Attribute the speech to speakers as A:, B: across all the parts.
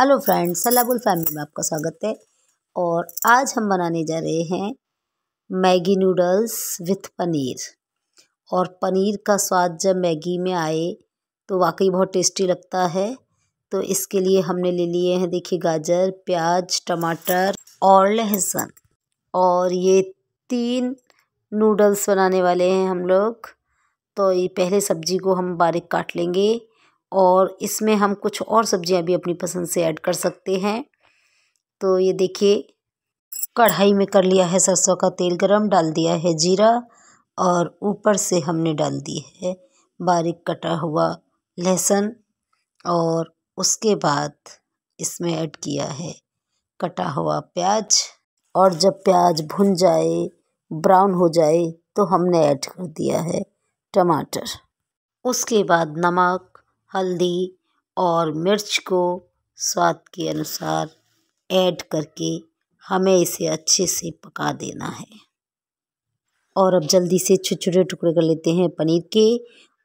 A: Hello friends सलाबुल family में आपका स्वागत है और आज हम बनाने जा रहे हैं मैगी नूडल्स विथ पनीर और पनीर का स्वाद जब मैगी में आए तो वाकई बहुत टेस्टी लगता है तो इसके लिए हमने ले लिए हैं देखिए गाजर प्याज टमाटर और लहसुन और ये तीन नूडल्स बनाने वाले हैं हम लोग तो ये पहले सब्जी को हम बारीक काट लेंगे और इसमें हम कुछ और सब्जियां भी अपनी पसंद से ऐड कर सकते हैं तो ये देखिए कढ़ाई में कर लिया है सरसों का तेल गरम डाल दिया है जीरा और ऊपर से हमने डाल दी है बारीक कटा हुआ लहसुन और उसके बाद इसमें ऐड किया है कटा हुआ प्याज और जब प्याज भुन जाए ब्राउन हो जाए तो हमने ऐड कर दिया है टमाटर उसके बाद नमक हल्दी और मिर्च को स्वाद के अनुसार ऐड करके हमें इसे अच्छे से पका देना है और अब जल्दी से छोटे टुकड़े कर लेते हैं पनीर के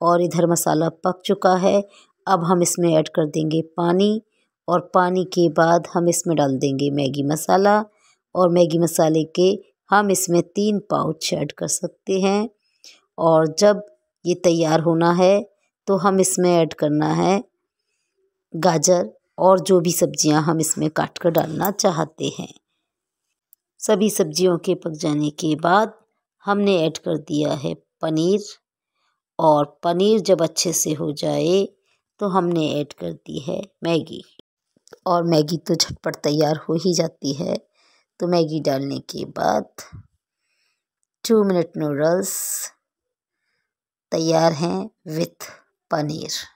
A: और इधर मसाला पक चुका है अब हम इसमें ऐड कर देंगे पानी और पानी के बाद हम इसमें डाल देंगे मैगी मसाला और मैगी मसाले के हम इसमें तीन पाउच ऐड कर सकते हैं और जब ये तैयार होना है तो हम इसमें ऐड करना है गाजर और जो भी सब्जियां हम इसमें काट कर डालना चाहते हैं सभी सब्जियों के पक जाने के बाद हमने ऐड कर दिया है पनीर और पनीर जब अच्छे से हो जाए तो हमने ऐड कर दी है मैगी और मैगी तो झटपट तैयार हो ही जाती है तो मैगी डालने के बाद टू मिनट नूडल्स तैयार हैं विथ paneer.